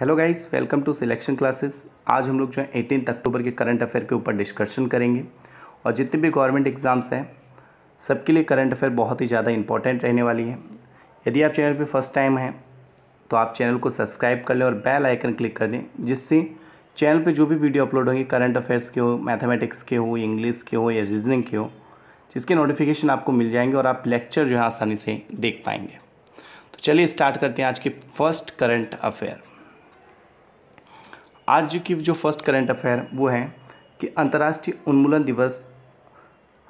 hello guys welcome to selection classes आज हम लोग जो है एटीन अक्टूबर के करंट अफेयर के ऊपर डिस्कशन करेंगे और जितने भी गवर्नमेंट एग्ज़ाम्स हैं सबके लिए करंट अफेयर बहुत ही ज़्यादा इंपॉर्टेंट रहने वाली है यदि आप चैनल पे फर्स्ट टाइम हैं तो आप चैनल को सब्सक्राइब कर लें और बेल आइकन क्लिक कर दें जिससे चैनल पर जो भी वीडियो अपलोड होंगे करंट अफेयर्स के हो मैथमेटिक्स के हो इंग्लिश के हो या रीजनिंग के हो जिसके नोटिफिकेशन आपको मिल जाएंगे और आप लेक्चर जो है आसानी से देख पाएंगे तो चलिए स्टार्ट करते हैं आज के फर्स्ट करंट अफेयर आज की जो फर्स्ट करंट अफेयर वो है कि अंतर्राष्ट्रीय उन्मूलन दिवस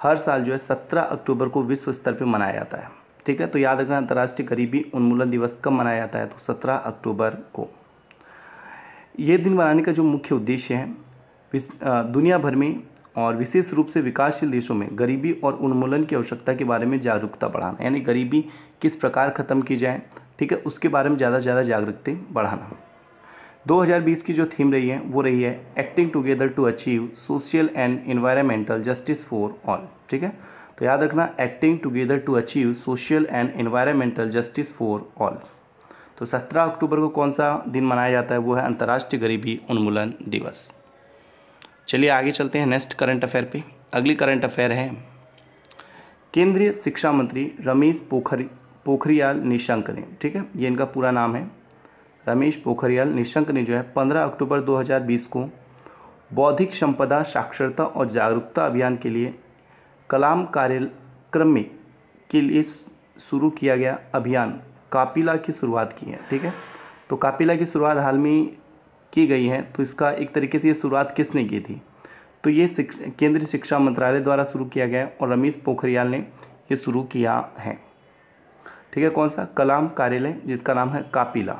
हर साल जो है सत्रह अक्टूबर को विश्व स्तर पर मनाया जाता है ठीक है तो याद रखना अंतर्राष्ट्रीय गरीबी उन्मूलन दिवस कब मनाया जाता है तो सत्रह अक्टूबर को ये दिन मनाने का जो मुख्य उद्देश्य है दुनिया भर में और विशेष रूप से विकासशील देशों में गरीबी और उन्मूलन की आवश्यकता के बारे में जागरूकता बढ़ाना यानी गरीबी किस प्रकार ख़त्म की जाए ठीक है उसके बारे में ज़्यादा से ज़्यादा जागरूकता बढ़ाना 2020 की जो थीम रही है वो रही है acting together to achieve social and environmental justice for all ठीक है तो याद रखना acting together to achieve social and environmental justice for all तो 17 अक्टूबर को कौन सा दिन मनाया जाता है वो है अंतर्राष्ट्रीय गरीबी उन्मूलन दिवस चलिए आगे चलते हैं नेक्स्ट करंट अफेयर पे अगली करंट अफेयर है केंद्रीय शिक्षा मंत्री रमेश पोखरी पोखरियाल निशंक ने ठीक है ये इनका पूरा नाम है रमेश पोखरियाल निशंक ने जो है 15 अक्टूबर 2020 को बौद्धिक संपदा साक्षरता और जागरूकता अभियान के लिए कलाम कार्यक्रम में के लिए शुरू किया गया अभियान कापिला की शुरुआत की है ठीक है तो कापिला की शुरुआत हाल में की गई है तो इसका एक तरीके से ये शुरुआत किसने की थी तो ये केंद्रीय शिक्षा मंत्रालय द्वारा शुरू किया गया और रमेश पोखरियाल ने ये शुरू किया है ठीक है कौन सा कलाम कार्यालय जिसका नाम है कापिला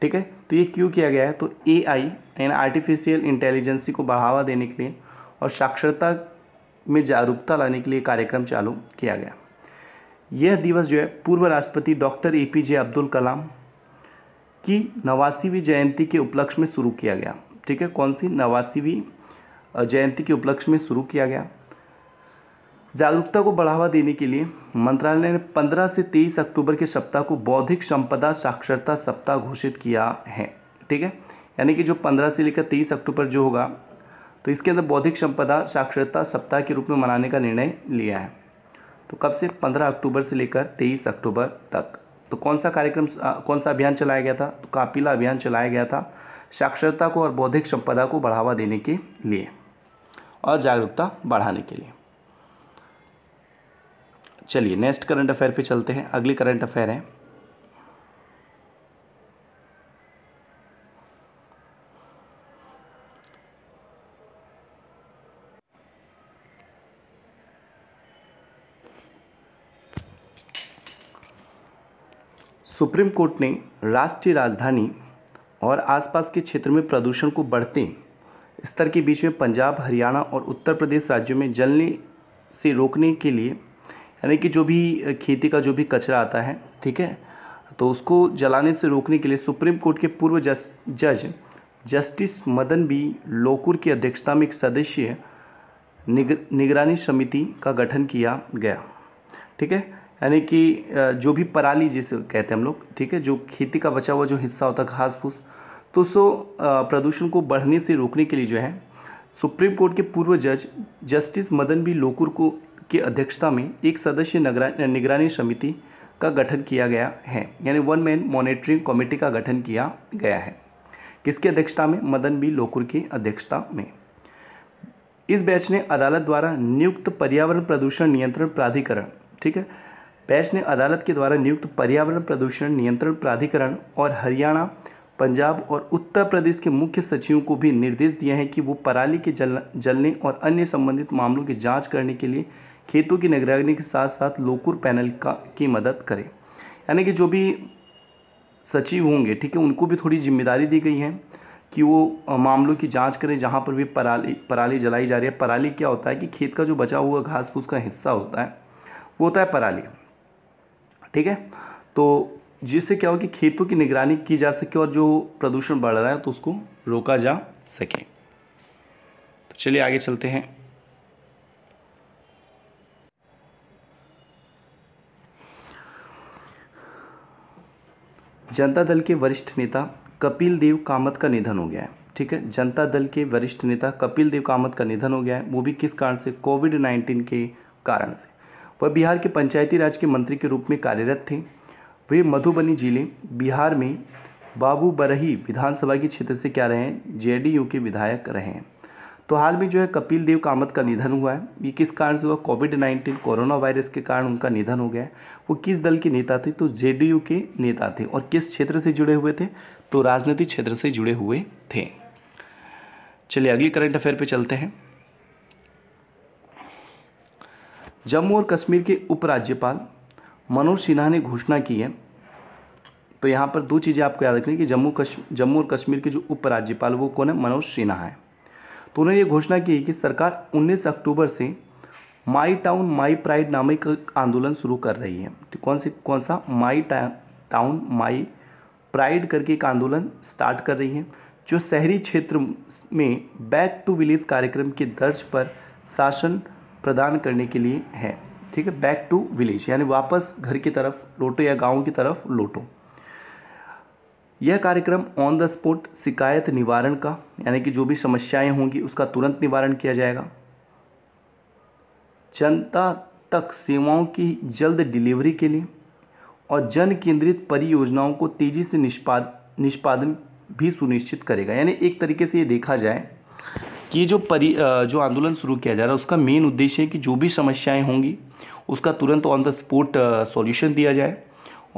ठीक है तो ये क्यों किया गया है तो ए आई यानी आर्टिफिशियल इंटेलिजेंसी को बढ़ावा देने के लिए और साक्षरता में जागरूकता लाने के लिए कार्यक्रम चालू किया गया यह दिवस जो है पूर्व राष्ट्रपति doctor A P J Abdul Kalam की नवासीवीं जयंती के उपलक्ष्य में शुरू किया गया ठीक है कौन सी नवासीवीं जयंती के उपलक्ष्य में शुरू किया गया जागरूकता को बढ़ावा देने के लिए मंत्रालय ने 15 से 23 अक्टूबर के सप्ताह को बौद्धिक संपदा साक्षरता सप्ताह घोषित किया है ठीक है यानी कि जो 15 से लेकर 23 अक्टूबर जो होगा तो इसके अंदर बौद्धिक संपदा साक्षरता सप्ताह के रूप में मनाने का निर्णय लिया है तो कब से 15 अक्टूबर से लेकर 23 अक्टूबर तक तो कौन सा कार्यक्रम कौन सा अभियान चलाया गया था तो कापिला अभियान चलाया गया था साक्षरता को और बौद्धिक संपदा को बढ़ावा देने के लिए और जागरूकता बढ़ाने के लिए चलिए नेक्स्ट करंट अफेयर पे चलते हैं अगली करंट अफेयर है सुप्रीम कोर्ट ने राष्ट्रीय राजधानी और आसपास के क्षेत्र में प्रदूषण को बढ़ते स्तर के बीच में पंजाब हरियाणा और उत्तर प्रदेश राज्यों में जलने से रोकने के लिए यानी कि जो भी खेती का जो भी कचरा आता है ठीक है तो उसको जलाने से रोकने के लिए सुप्रीम कोर्ट के पूर्व जस, जज जस्टिस मदन बी लोकुर की अध्यक्षता में एक सदस्यीय निग, निगरानी समिति का गठन किया गया ठीक है यानी कि जो भी पराली जिसे कहते हैं हम लोग ठीक है जो खेती का बचा हुआ जो हिस्सा होता है घास फूस तो सो प्रदूषण को बढ़ने से रोकने के लिए जो है सुप्रीम कोर्ट के पूर्व जज जस्टिस मदन बी लोकुर को की अध्यक्षता में एक सदस्य निगरानी समिति का गठन किया गया है यानी वन मैन मॉनिटरिंग कमेटी का गठन किया गया है किसकी अध्यक्षता में मदन बी लोकुर की अध्यक्षता में इस बैच ने अदालत द्वारा नियुक्त पर्यावरण प्रदूषण नियंत्रण प्राधिकरण ठीक है बैच ने अदालत के द्वारा नियुक्त पर्यावरण प्रदूषण नियंत्रण प्राधिकरण और हरियाणा पंजाब और उत्तर प्रदेश के मुख्य सचिवों को भी निर्देश दिया है कि वो पराली के जल जलने और अन्य संबंधित मामलों की जांच करने के लिए खेतों की निगरानी के साथ साथ लोकुर पैनल का की मदद करें यानी कि जो भी सचिव होंगे ठीक है उनको भी थोड़ी जिम्मेदारी दी गई है कि वो मामलों की जांच करें जहाँ पर भी पराली पराली जलाई जा रही है पराली क्या होता है कि खेत का जो बचा हुआ घास फूस का हिस्सा होता है वो होता है पराली ठीक है तो जिससे क्या हो कि खेतों की निगरानी की जा सके और जो प्रदूषण बढ़ रहा है तो उसको रोका जा सके तो चलिए आगे चलते हैं जनता दल के वरिष्ठ नेता कपिल देव कामत का निधन हो गया है ठीक है जनता दल के वरिष्ठ नेता कपिल देव कामत का निधन हो गया है वो भी किस कारण से कोविड नाइन्टीन के कारण से वह बिहार के पंचायती राज के मंत्री के रूप में कार्यरत थे वे मधुबनी ज़िले बिहार में बाबू बरही विधानसभा के क्षेत्र से क्या रहे हैं जेडीयू के विधायक रहे हैं तो हाल में जो है कपिल देव कामत का निधन हुआ है ये किस कारण से हुआ कोविड नाइन्टीन कोरोना वायरस के कारण उनका निधन हो गया वो किस दल के नेता थे तो जेडीयू के नेता थे और किस क्षेत्र से जुड़े हुए थे तो राजनीतिक क्षेत्र से जुड़े हुए थे चलिए अगली करंट अफेयर पे चलते हैं जम्मू और कश्मीर के उपराज्यपाल मनोज सिन्हा ने घोषणा की है तो यहाँ पर दो चीज़ें आपको याद रखनी कि जम्मू कश्मीर जम्मू और कश्मीर के जो उपराज्यपाल वो कौन है मनोज सिन्हा है तो उन्होंने ये घोषणा की कि सरकार 19 अक्टूबर से माई टाउन माई प्राइड नामक एक आंदोलन शुरू कर रही है तो कौन से कौन सा माई टाउन माई प्राइड करके एक आंदोलन स्टार्ट कर रही है जो शहरी क्षेत्र में बैक टू विलेज कार्यक्रम की तर्ज पर शासन प्रदान करने के लिए है ठीक है बैक टू विलेज यानी वापस घर की तरफ लौटो या गांव की तरफ लौटो यह कार्यक्रम ऑन द स्पॉट शिकायत निवारण का यानी कि जो भी समस्याएं होंगी उसका तुरंत निवारण किया जाएगा जनता तक सेवाओं की जल्द डिलीवरी के लिए और जन केंद्रित परियोजनाओं को तेज़ी से निष्पाद निष्पादन भी सुनिश्चित करेगा यानी एक तरीके से ये देखा जाए कि जो परि जो आंदोलन शुरू किया जा रहा है उसका मेन उद्देश्य है कि जो भी समस्याएं होंगी उसका तुरंत ऑन द स्पॉट सॉल्यूशन दिया जाए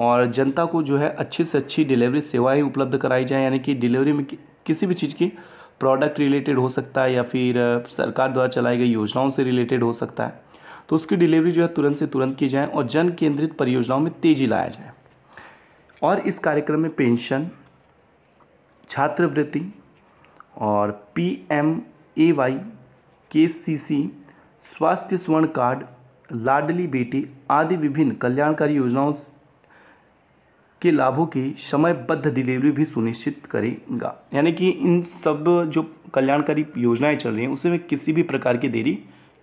और जनता को जो है अच्छी से अच्छी डिलीवरी सेवाएं उपलब्ध कराई जाए यानी कि डिलीवरी में कि, किसी भी चीज़ की प्रोडक्ट रिलेटेड हो सकता है या फिर सरकार द्वारा चलाई गई योजनाओं से रिलेटेड हो सकता है तो उसकी डिलीवरी जो है तुरंत से तुरंत की जाए और जन केंद्रित परियोजनाओं में तेज़ी लाया जाए और इस कार्यक्रम में पेंशन छात्रवृत्ति और पीएम ए वाई के सी सी स्वास्थ्य स्वर्ण कार्ड लाडली बेटी आदि विभिन्न कल्याणकारी योजनाओं के लाभों की समयबद्ध डिलीवरी भी सुनिश्चित करेगा यानी कि इन सब जो कल्याणकारी योजनाएं चल रही हैं उसमें किसी भी प्रकार की देरी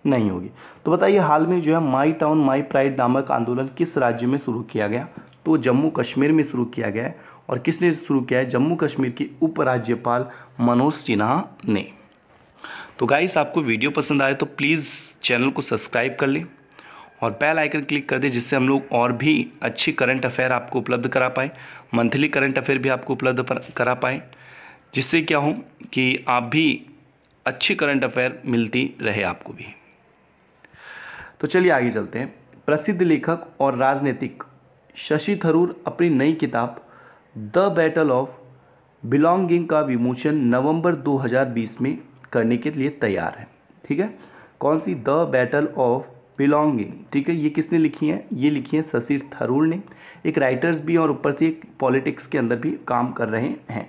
नहीं होगी तो बताइए हाल में जो है माई टाउन माई प्राइड नामक आंदोलन किस राज्य में शुरू किया गया तो जम्मू कश्मीर में शुरू किया गया है और किसने शुरू किया है जम्मू कश्मीर के उपराज्यपाल मनोज सिन्हा ने तो गाइस आपको वीडियो पसंद आए तो प्लीज़ चैनल को सब्सक्राइब कर लें और बेल आइकन क्लिक कर दें जिससे हम लोग और भी अच्छी करंट अफेयर आपको उपलब्ध करा पाएँ मंथली करंट अफेयर भी आपको उपलब्ध करा पाएँ जिससे क्या हो कि आप भी अच्छी करंट अफेयर मिलती रहे आपको भी तो चलिए आगे चलते हैं प्रसिद्ध लेखक और राजनीतिक शशि थरूर अपनी नई किताब द बैटल ऑफ बिलोंगिंग का विमोचन नवंबर 2020 में करने के लिए तैयार है ठीक है कौन सी द बैटल ऑफ बिलोंगिंग ठीक है ये किसने लिखी है ये लिखी है शशि थरूर ने एक राइटर्स भी और ऊपर से एक पॉलिटिक्स के अंदर भी काम कर रहे हैं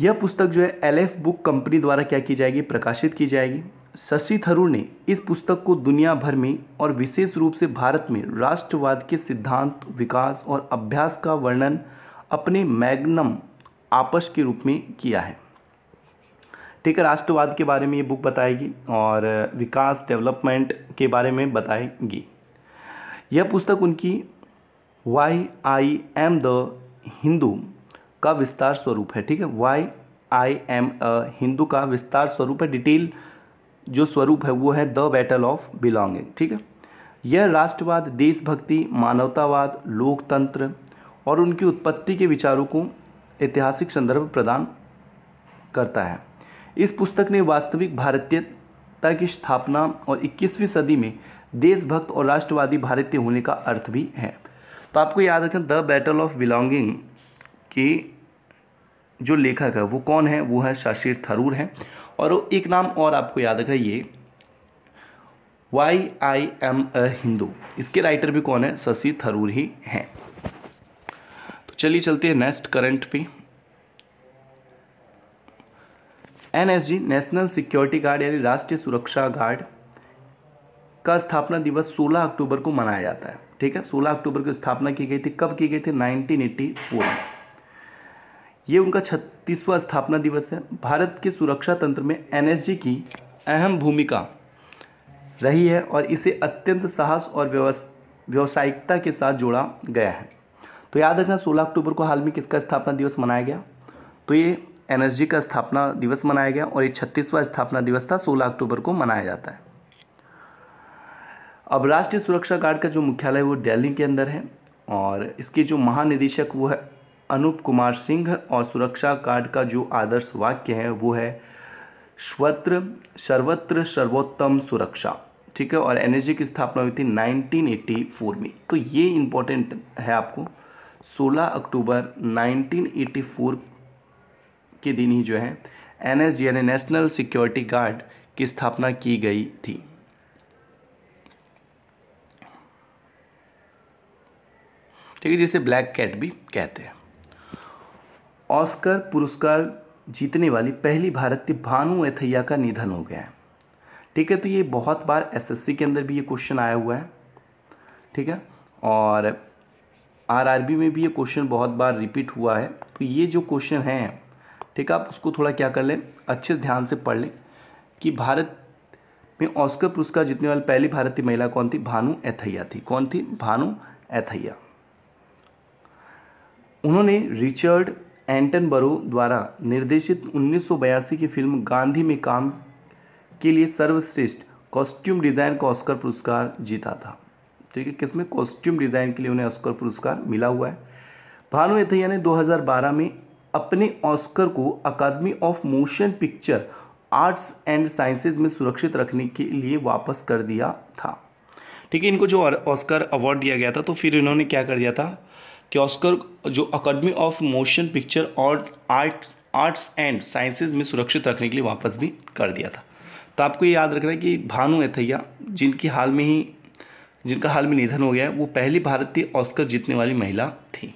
यह पुस्तक जो है एल एफ बुक कंपनी द्वारा क्या की जाएगी प्रकाशित की जाएगी शशि थरूर ने इस पुस्तक को दुनिया भर में और विशेष रूप से भारत में राष्ट्रवाद के सिद्धांत विकास और अभ्यास का वर्णन अपने मैग्नम आपस के रूप में किया है ठीक है राष्ट्रवाद के बारे में ये बुक बताएगी और विकास डेवलपमेंट के बारे में बताएगी यह पुस्तक उनकी why I am the Hindu का विस्तार स्वरूप है ठीक है why I am a Hindu का विस्तार स्वरूप है डिटेल जो स्वरूप है वो है द बैटल ऑफ बिलोंगिंग ठीक है यह राष्ट्रवाद देशभक्ति मानवतावाद लोकतंत्र और उनकी उत्पत्ति के विचारों को ऐतिहासिक संदर्भ प्रदान करता है इस पुस्तक ने वास्तविक भारतीयता की स्थापना और 21वीं सदी में देशभक्त और राष्ट्रवादी भारतीय होने का अर्थ भी है तो आपको याद रखना द बैटल ऑफ बिलोंगिंग की जो लेखक है वो कौन है वो है शाशिर थरूर हैं और एक नाम और आपको याद रखा ये why I am a Hindu इसके राइटर भी कौन है शशि थरूर ही हैं तो चलिए चलते हैं नेक्स्ट करंट पे एनएसजी नेशनल सिक्योरिटी गार्ड यानी राष्ट्रीय सुरक्षा गार्ड का स्थापना दिवस 16 अक्टूबर को मनाया जाता है ठीक है 16 अक्टूबर को स्थापना की गई थी कब की गई थी 1984 में ये उनका छत्तीसवा स्थापना दिवस है भारत के सुरक्षा तंत्र में एनएसजी की अहम भूमिका रही है और इसे अत्यंत साहस और व्यवसायिकता के साथ जोड़ा गया है तो याद रखना सोलह अक्टूबर को हाल में किसका स्थापना दिवस मनाया गया तो ये एनएसजी का स्थापना दिवस मनाया गया और ये छत्तीसवां स्थापना दिवस था सोलह अक्टूबर को मनाया जाता है अब राष्ट्रीय सुरक्षा गार्ड का जो मुख्यालय वो दिल्ली के अंदर है और इसके जो महानिदेशक वो है अनूप कुमार सिंह और सुरक्षा गार्ड का जो आदर्श वाक्य है वो है स्वत्र सर्वत्र सर्वोत्तम सुरक्षा ठीक है और एन की स्थापना हुई थी 1984 में तो ये इम्पोर्टेंट है आपको 16 अक्टूबर 1984 के दिन ही जो है एन एस यानी नेशनल सिक्योरिटी गार्ड की स्थापना की गई थी ठीक है जिसे ब्लैक कैट भी कहते हैं ऑस्कर पुरस्कार जीतने वाली पहली भारतीय भानु एथैया का निधन हो गया है ठीक है तो ये बहुत बार एसएससी के अंदर भी ये क्वेश्चन आया हुआ है ठीक है और आरआरबी में भी ये क्वेश्चन बहुत बार रिपीट हुआ है तो ये जो क्वेश्चन हैं ठीक है आप उसको थोड़ा क्या कर लें अच्छे ध्यान से पढ़ लें कि भारत में ऑस्कर पुरस्कार जीतने वाली पहली भारतीय महिला कौन थी भानु एथैया थी कौन थी भानु एथैया उन्होंने रिचर्ड एंटन बरो द्वारा निर्देशित उन्नीस की फिल्म गांधी में काम के लिए सर्वश्रेष्ठ कॉस्ट्यूम डिज़ाइन का ऑस्कर पुरस्कार जीता था ठीक है किसमें कॉस्ट्यूम डिज़ाइन के लिए उन्हें ऑस्कर पुरस्कार मिला हुआ है भानु एथैया ने 2012 में अपने ऑस्कर को academy of motion picture arts and sciences में सुरक्षित रखने के लिए वापस कर दिया था ठीक है इनको जो ऑस्कर अवार्ड दिया गया था तो फिर इन्होंने क्या कर दिया था कि ऑस्कर जो अकादमी ऑफ मोशन पिक्चर और आर्ट आर्ट्स एंड साइंसेज में सुरक्षित रखने के लिए वापस भी कर दिया था तो आपको ये याद रखना है कि भानु एथैया जिनकी हाल में ही जिनका हाल में निधन हो गया है वो पहली भारतीय ऑस्कर जीतने वाली महिला थी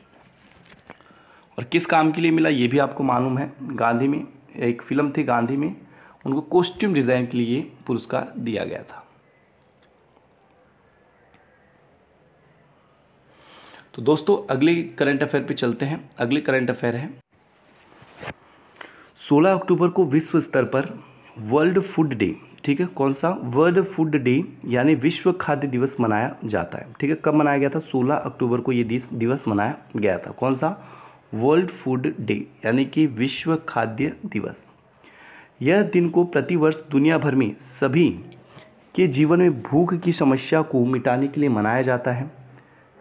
और किस काम के लिए मिला ये भी आपको मालूम है गांधी में एक फिल्म थी गांधी में उनको कॉस्ट्यूम डिज़ाइन के लिए पुरस्कार दिया गया था तो दोस्तों अगले करंट अफेयर पे चलते हैं अगले करंट अफेयर है 16 अक्टूबर को विश्व स्तर पर वर्ल्ड फूड डे ठीक है कौन सा वर्ल्ड फूड डे यानी विश्व खाद्य दिवस मनाया जाता है ठीक है कब मनाया गया था 16 अक्टूबर को ये दिवस मनाया गया था कौन सा वर्ल्ड फूड डे यानी कि विश्व खाद्य दिवस यह दिन को प्रतिवर्ष दुनिया भर में सभी के जीवन में भूख की समस्या को मिटाने के लिए मनाया जाता है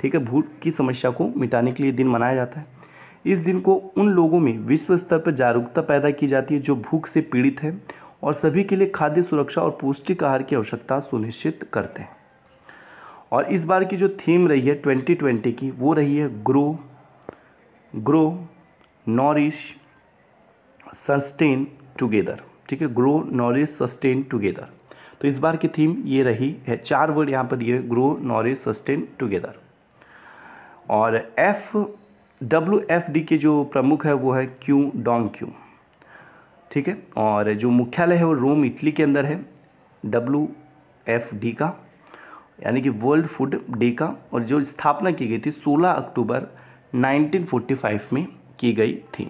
ठीक है भूख की समस्या को मिटाने के लिए दिन मनाया जाता है इस दिन को उन लोगों में विश्व स्तर पर जागरूकता पैदा की जाती है जो भूख से पीड़ित हैं और सभी के लिए खाद्य सुरक्षा और पौष्टिक आहार की आवश्यकता सुनिश्चित करते हैं और इस बार की जो थीम रही है 2020 की वो रही है grow grow nourish sustain together ठीक है ग्रो नॉरिश सस्टेन टुगेदर तो इस बार की थीम ये रही है चार वर्ड यहाँ पर दिए ग्रो नॉरिश सस्टेन टुगेदर और एफ डब्ल्यू एफ डी के जो प्रमुख है वो है क्यू डोंग क्यू ठीक है और जो मुख्यालय है वो रोम इटली के अंदर है डब्ल्यू एफ डी का यानी कि वर्ल्ड फूड डे का और जो स्थापना की गई थी 16 अक्टूबर 1945 में की गई थी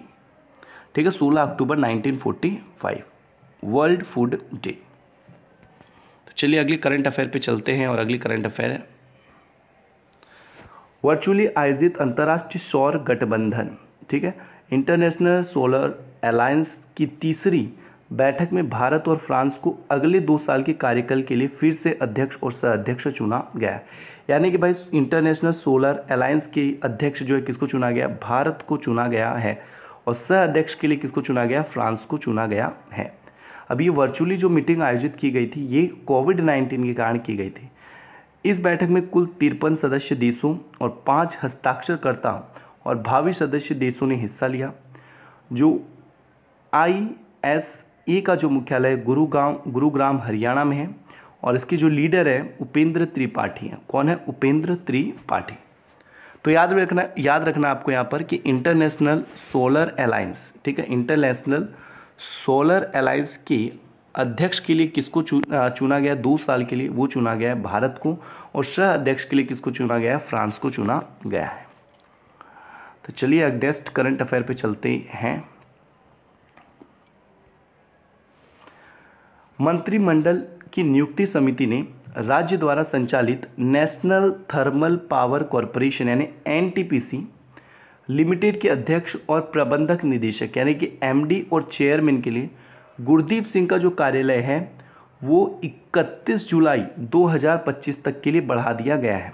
ठीक है 16 अक्टूबर 1945 वर्ल्ड फूड डे तो चलिए अगली करंट अफेयर पे चलते हैं और अगली करंट अफेयर है वर्चुअली आयोजित अंतर्राष्ट्रीय सौर गठबंधन ठीक है इंटरनेशनल सोलर अलायंस की तीसरी बैठक में भारत और फ्रांस को अगले दो साल के कार्यकाल के लिए फिर से अध्यक्ष और सह चुना गया यानी कि भाई इंटरनेशनल सोलर अलायंस के अध्यक्ष जो है किसको चुना गया भारत को चुना गया है और सह अध्यक्ष के लिए किसको चुना गया फ्रांस को चुना गया है अब ये वर्चुअली जो मीटिंग आयोजित की गई थी ये कोविड नाइन्टीन के कारण की गई थी इस बैठक में कुल तिरपन सदस्य देशों और पाँच हस्ताक्षरकर्ता और भावी सदस्य देशों ने हिस्सा लिया जो आई एस ए e का जो मुख्यालय गुरुगांव गुरुग्राम हरियाणा में है और इसकी जो लीडर है उपेंद्र त्रिपाठी हैं कौन है उपेंद्र त्रिपाठी तो याद रखना याद रखना आपको यहाँ पर कि इंटरनेशनल सोलर अलायंस ठीक है इंटरनेशनल सोलर अलायंस के अध्यक्ष के लिए किसको चुना गया दो साल के लिए वो चुना गया है भारत को और सह अध्यक्ष के लिए किसको चुना गया है फ्रांस को चुना गया है तो चलिए अगडेस्ट करंट अफेयर पे चलते हैं मंत्रिमंडल की नियुक्ति समिति ने राज्य द्वारा संचालित नेशनल थर्मल पावर कॉरपोरेशन यानी एनटीपीसी लिमिटेड के अध्यक्ष और प्रबंधक निदेशक यानी कि एमडी और चेयरमैन के लिए गुरदीप सिंह का जो कार्यालय है वो 31 जुलाई 2025 तक के लिए बढ़ा दिया गया है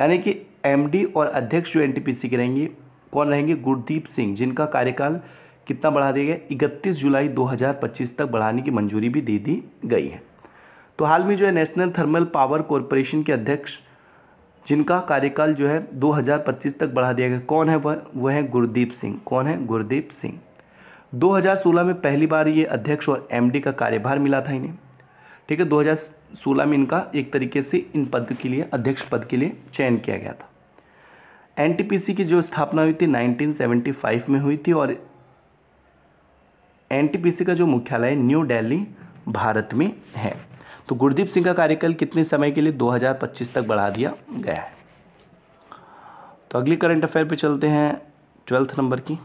यानी कि एमडी और अध्यक्ष जो एनटीपीसी के रहेंगे कौन रहेंगे गुरदीप सिंह जिनका कार्यकाल कितना बढ़ा दिया गया इकतीस जुलाई 2025 तक बढ़ाने की मंजूरी भी दे दी गई है तो हाल में जो है नेशनल थर्मल पावर कॉरपोरेशन के अध्यक्ष जिनका कार्यकाल जो है 2025 तक बढ़ा दिया गया कौन है वह वह है गुरदीप सिंह कौन है गुरदीप सिंह 2016 में पहली बार ये अध्यक्ष और एमडी का कार्यभार मिला था इन्हें ठीक है 2016 में इनका एक तरीके से इन पद के लिए अध्यक्ष पद के लिए चयन किया गया था एनटीपीसी की जो स्थापना हुई थी 1975 में हुई थी और एनटीपीसी का जो मुख्यालय न्यू दिल्ली भारत में है तो गुरदीप सिंह का कार्यकाल कितने समय के लिए 2025 तक बढ़ा दिया गया है तो अगली करंट अफेयर पे चलते हैं ट्वेल्थ नंबर की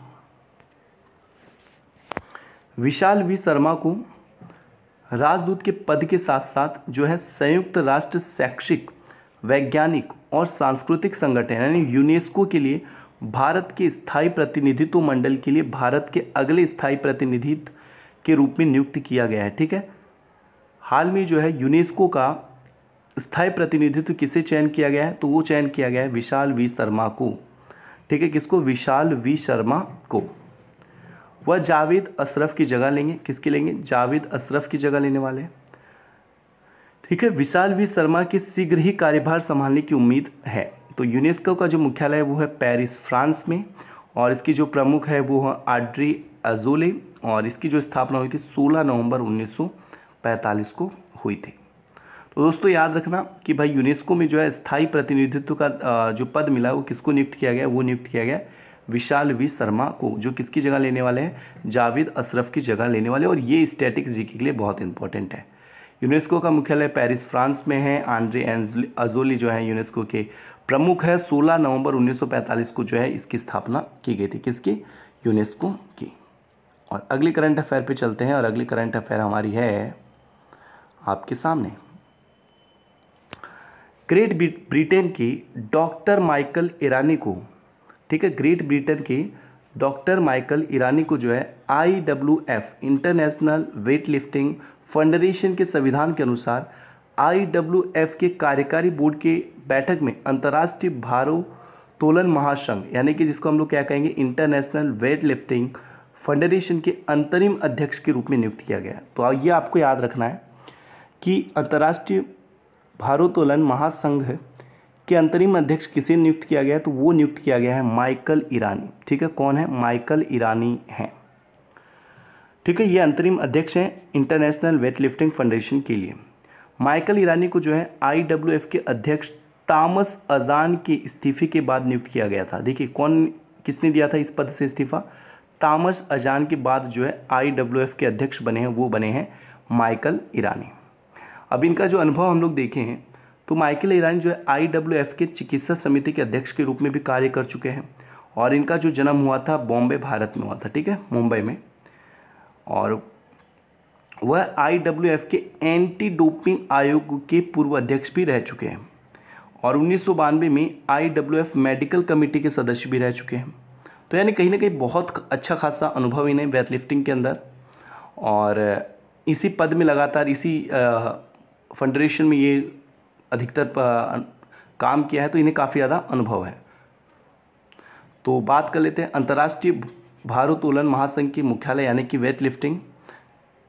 विशाल वी शर्मा को राजदूत के पद के साथ साथ जो है संयुक्त राष्ट्र शैक्षिक वैज्ञानिक और सांस्कृतिक संगठन यानी यूनेस्को के लिए भारत के स्थायी प्रतिनिधित्व मंडल के लिए भारत के अगले स्थायी प्रतिनिधित्व के रूप में नियुक्त किया गया है ठीक है हाल में जो है यूनेस्को का स्थायी प्रतिनिधित्व किसे चयन किया गया है तो वो चयन किया गया है विशाल वी शर्मा को ठीक है किसको विशाल वी शर्मा को वह जावेद अशरफ की जगह लेंगे किसकी लेंगे जावेद अशरफ की जगह लेने वाले ठीक है विशाल वी शर्मा के शीघ्र ही कार्यभार संभालने की उम्मीद है तो यूनेस्को का जो मुख्यालय है वो है पेरिस फ्रांस में और इसकी जो प्रमुख है वो है आड्री अजोले और इसकी जो स्थापना हुई थी 16 नवंबर 1945 को हुई थी तो दोस्तों याद रखना कि भाई यूनेस्को में जो है स्थायी प्रतिनिधित्व का जो पद मिला वो किसको नियुक्त किया गया वो नियुक्त किया गया विशाल वी शर्मा को जो किसकी जगह लेने वाले हैं जावेद अशरफ की जगह लेने वाले और ये स्टेटिक्स जी के लिए बहुत इंपॉर्टेंट है यूनेस्को का मुख्यालय पेरिस फ्रांस में है आंड्री आंड्रे अजोली जो है यूनेस्को के प्रमुख है 16 नवंबर 1945 को जो है इसकी स्थापना की गई थी किसकी यूनेस्को की और अगले करंट अफेयर पे चलते हैं और अगली करंट अफेयर हमारी है आपके सामने ग्रेट ब्रिटेन की डॉक्टर माइकल ईरानी को ठीक है ग्रेट ब्रिटेन की डॉक्टर माइकल ईरानी को जो है I F International Weightlifting Federation के संविधान के अनुसार आईडब्ल्यूएफ के कार्यकारी बोर्ड के बैठक में अंतर्राष्ट्रीय भारोत्तोलन महासंघ यानी कि जिसको हम लोग क्या कहेंगे इंटरनेशनल वेट लिफ्टिंग फेडरेशन के अंतरिम अध्यक्ष के रूप में नियुक्त किया गया तो ये आपको याद रखना है कि अंतर्राष्ट्रीय भारोत्तोलन महासंघ के अंतरिम अध्यक्ष किसे नियुक्त किया गया तो वो नियुक्त किया गया है माइकल ईरानी ठीक है कौन है माइकल ईरानी हैं ठीक है ये अंतरिम अध्यक्ष हैं इंटरनेशनल वेट लिफ्टिंग के लिए माइकल ईरानी को जो है आई के अध्यक्ष तामस अजान के इस्तीफे के बाद नियुक्त किया गया था देखिए कौन किसने दिया था इस पद से इस्तीफा तामस अजान के बाद जो है आई के अध्यक्ष बने हैं वो बने हैं माइकल ईरानी अब इनका जो अनुभव हम लोग देखे हैं तो माइकल ईरानी जो है आई के चिकित्सा समिति के अध्यक्ष के रूप में भी कार्य कर चुके हैं और इनका जो जन्म हुआ था बॉम्बे भारत में हुआ था ठीक है मुंबई में और वह एफ के एंटी डोपिंग आयोग के पूर्व अध्यक्ष भी रह चुके हैं और उन्नीस में एफ मेडिकल कमेटी के सदस्य भी रह चुके हैं तो यानी कहीं ना कहीं बहुत अच्छा खासा अनुभव इन्हें वेट लिफ्टिंग के अंदर और इसी पद में लगातार इसी फेडरेशन में ये अधिकतर काम किया है तो इन्हें काफ़ी ज़्यादा अनुभव है तो बात कर लेते हैं अंतर्राष्ट्रीय भारोत्तोलन महासंघ के मुख्यालय यानी कि वेट लिफ्टिंग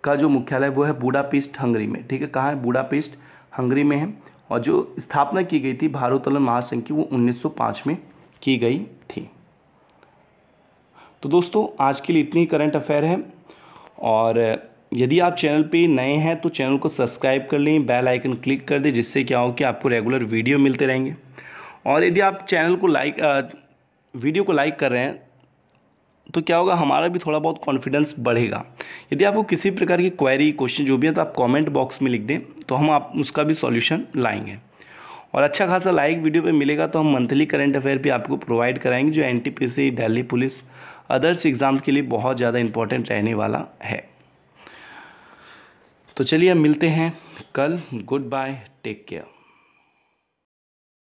का जो मुख्यालय वो है बूढ़ापिस्ट हंगरी में ठीक है कहाँ है बूढ़ापिस्ट हंगरी में है और जो स्थापना की गई थी भारोत्तोलन महासंघ की वो 1905 में की गई थी तो दोस्तों आज के लिए इतनी करंट अफेयर है और यदि आप चैनल पे नए हैं तो चैनल को सब्सक्राइब कर लें बेल आइकन क्लिक कर दें जिससे क्या हो कि आपको रेगुलर वीडियो मिलते रहेंगे और यदि आप चैनल को लाइक वीडियो को लाइक कर रहे हैं तो क्या होगा हमारा भी थोड़ा बहुत कॉन्फिडेंस बढ़ेगा यदि आपको किसी प्रकार की क्वेरी क्वेश्चन जो भी है तो आप कमेंट बॉक्स में लिख दें तो हम आप उसका भी सॉल्यूशन लाएंगे और अच्छा खासा लाइक वीडियो पे मिलेगा तो हम मंथली करंट अफेयर भी आपको प्रोवाइड कराएंगे जो एन दिल्ली पुलिस अदर्स एग्ज़ाम के लिए बहुत ज़्यादा इंपॉर्टेंट रहने वाला है तो चलिए मिलते हैं कल गुड बाय टेक केयर